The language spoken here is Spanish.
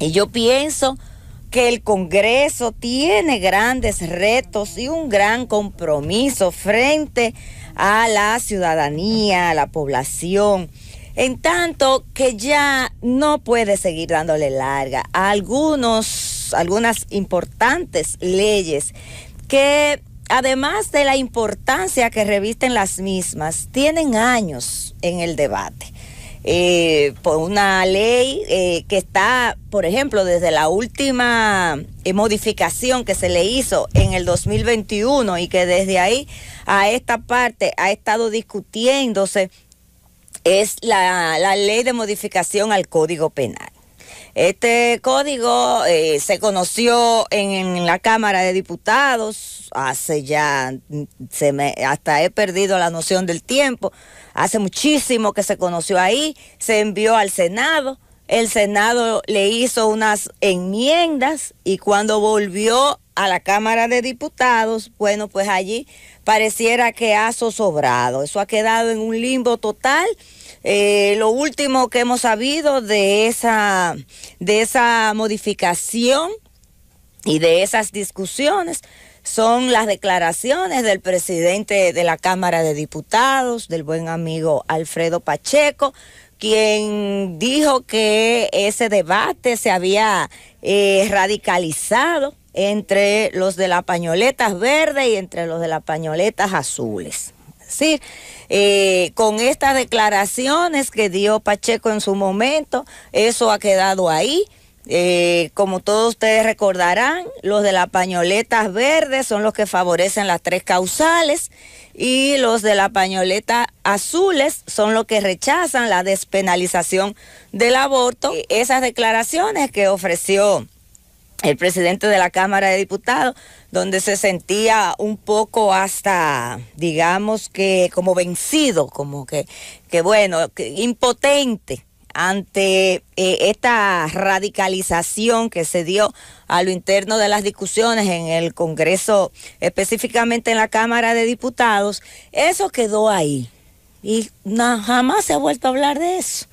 Y yo pienso que el Congreso tiene grandes retos y un gran compromiso frente a la ciudadanía, a la población. En tanto que ya no puede seguir dándole larga a algunos, algunas importantes leyes que además de la importancia que revisten las mismas, tienen años en el debate eh, por una ley eh, que está, por ejemplo, desde la última eh, modificación que se le hizo en el 2021 y que desde ahí a esta parte ha estado discutiéndose, es la ley de modificación al Código Penal. Este código eh, se conoció en, la Cámara de Diputados hace ya, se me, hasta he perdido la noción del tiempo, hace muchísimo que se conoció ahí, se envió al Senado, el Senado le hizo unas enmiendas y cuando volvió a la Cámara de Diputados, bueno, pues allí pareciera que ha sobrado. Eso ha quedado en un limbo total. Eh, lo último que hemos sabido de esa, de esa modificación y de esas discusiones son las declaraciones del presidente de la Cámara de Diputados, del buen amigo Alfredo Pacheco, quien dijo que ese debate se había eh, radicalizado entre los de las pañoletas verdes y entre los de las pañoletas azules. Es eh, decir, con estas declaraciones que dio Pacheco en su momento, eso ha quedado ahí. Eh, como todos ustedes recordarán, los de las pañoletas verdes son los que favorecen las tres causales y los de las pañoletas azules son los que rechazan la despenalización del aborto. Esas declaraciones que ofreció el presidente de la Cámara de Diputados, donde se sentía un poco hasta, digamos que como vencido, como que, que bueno, impotente ante eh, esta radicalización que se dio a lo interno de las discusiones en el Congreso, específicamente en la Cámara de Diputados, eso quedó ahí. Y jamás se ha vuelto a hablar de eso.